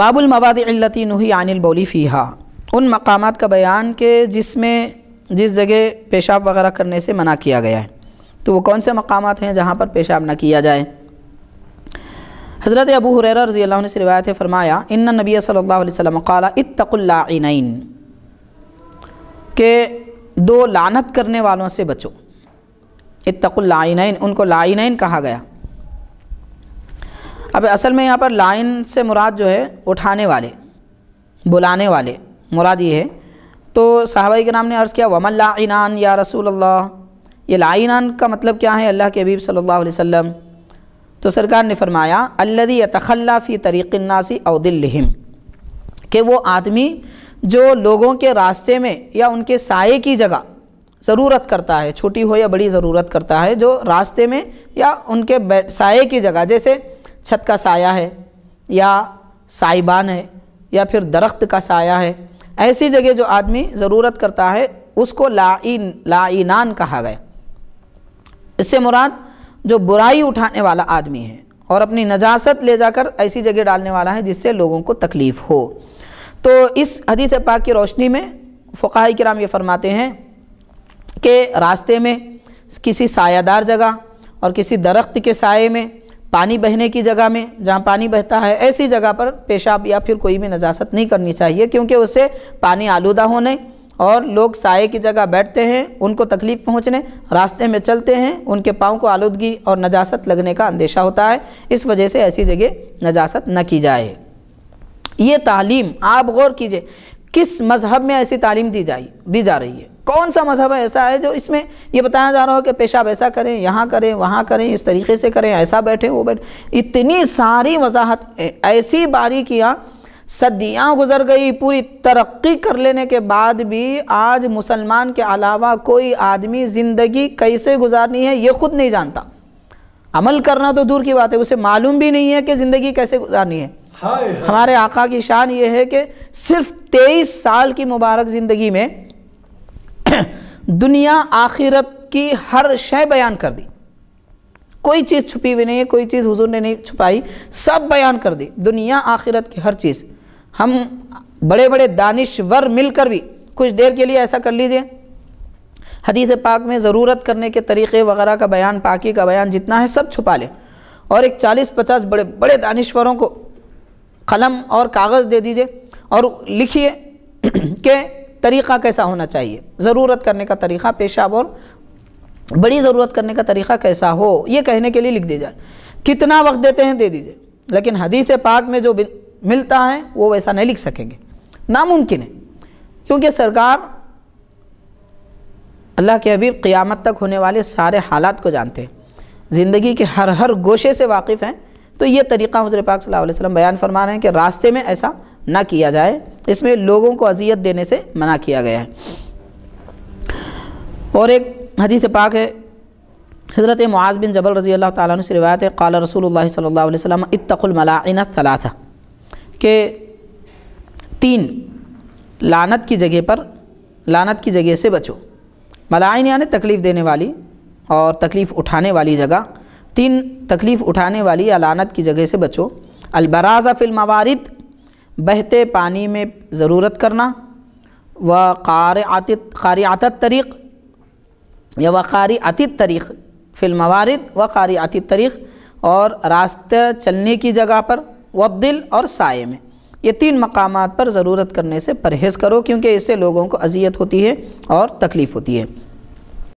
बाबुल मवाद इल्लती नही अनिल बोली फ़ीहा उन मकाम का बयान के जिसमें जिस जगह पेशाब वगैरह करने से मना किया गया है तो वो कौन से मकाम हैं जहाँ पर पेशाब ना किया जाए हज़रत अबू हुरैरा रजी अल्लाह ने से रिवायत फरमाया इन नबी सल्लल्लाहु अलैहि वसल्लम के दो लानत करने वालों से बचो इत्तकुल्लाइन उनको लाइनैन कहा गया अब असल में यहाँ पर लाइन से मुराद जो है उठाने वाले बुलाने वाले मुराद ये है तो साहबाई के नाम ने अर्ज़ किया वमन लाइनान या रसूल अल्लाह ये लाइनान का मतलब क्या है अल्लाह के हबीब सल्लल्लाहु अलैहि वसल्लम तो सरकार ने फरमाया अल्लदी यतखल्ला फ़ी तरीक़ासी अवदिल्लिम कि वो आदमी जो लोगों के रास्ते में या उनके साय की जगह ज़रूरत करता है छोटी हो या बड़ी ज़रूरत करता है जो रास्ते में या उनके साय की जगह जैसे छत का साया है या साइबान है या फिर दरख्त का साया है ऐसी जगह जो आदमी ज़रूरत करता है उसको लाइन लाइनान कहा गया इससे मुराद जो बुराई उठाने वाला आदमी है और अपनी नजासत ले जाकर ऐसी जगह डालने वाला है जिससे लोगों को तकलीफ़ हो तो इस हदीत पाक की रोशनी में फ़ाह कराम ये फरमाते हैं कि रास्ते में किसी सायादार जगह और किसी दरख्त के साय में पानी बहने की जगह में जहाँ पानी बहता है ऐसी जगह पर पेशाब या फिर कोई भी नजासत नहीं करनी चाहिए क्योंकि उससे पानी आलूदा होने और लोग साय की जगह बैठते हैं उनको तकलीफ़ पहुंचने रास्ते में चलते हैं उनके पाँव को आलूदगी और नजासत लगने का अंदेशा होता है इस वजह से ऐसी जगह नजासत न की जाए ये तालीम आप गौर कीजिए किस मज़हब में ऐसी तालीम दी जाए दी जा रही है कौन सा मज़हब ऐसा है जो इसमें ये बताया जा रहा हो कि पेशाब ऐसा करें यहाँ करें वहाँ करें इस तरीके से करें ऐसा बैठें वो बैठ इतनी सारी वजाहत ऐसी बारीकियाँ सदियाँ गुजर गई पूरी तरक्की कर लेने के बाद भी आज मुसलमान के अलावा कोई आदमी ज़िंदगी कैसे गुजारनी है ये खुद नहीं जानता अमल करना तो दूर की बात है उसे मालूम भी नहीं है कि ज़िंदगी कैसे गुजारनी है हमारे आका की शान ये है कि सिर्फ तेईस साल की मुबारक ज़िंदगी में दुनिया आखिरत की हर शय बयान कर दी कोई चीज़ छुपी हुई नहीं है कोई चीज़ हुजूर ने नहीं छुपाई सब बयान कर दी दुनिया आखिरत की हर चीज़ हम बड़े बड़े दानिश्वर मिलकर भी कुछ देर के लिए ऐसा कर लीजिए हदीस पाक में ज़रूरत करने के तरीक़े वगैरह का बयान पाकि का बयान जितना है सब छुपा लें और एक चालीस पचास बड़े बड़े दानिश्वरों को कलम और कागज़ दे दीजिए और लिखिए कि तरीक़ा कैसा होना चाहिए ज़रूरत करने का तरीक़ा पेशाब और बड़ी ज़रूरत करने का तरीक़ा कैसा हो ये कहने के लिए लिख दिया जाए कितना वक्त देते हैं दे दीजिए लेकिन हदीस पाक में जो मिलता है वो वैसा नहीं लिख सकेंगे नामुमकिन है क्योंकि सरकार अल्लाह के हबीब क़ियामत तक होने वाले सारे हालात को जानते हैं ज़िंदगी के हर हर गोशे से वाकिफ़ हैं तो ये तरीक़ा हजर पाक सल्लल्लाहु अलैहि वसल्लम बयान फरमा रहे हैं कि रास्ते में ऐसा ना किया जाए इसमें लोगों को अजियत देने से मना किया गया है और एक हदीस पाक है हज़रत मुआज़ बिन जबल रज़ी अल्लाह ताली से रिवायत है रसूल सल्ला वसम तला था के तीन लानत की जगह पर लानत की जगह से बचो मलाइन यानी तकलीफ़ देने वाली और तकलीफ़ उठाने वाली जगह तीन तकलीफ़ उठाने वाली अलानत की जगह से बचो अलबराज़ा मवारद बहते पानी में ज़रूरत करना व कार आत आतत तरीक़ या व कारी आतित तरीक़ मवारद व कारी आतित तरीक़ और रास्ते चलने की जगह पर व दिल और साय में ये तीन मकाम पर ज़रूरत करने से परहेज़ करो क्योंकि इससे लोगों को अजियत होती है और तकलीफ़ होती है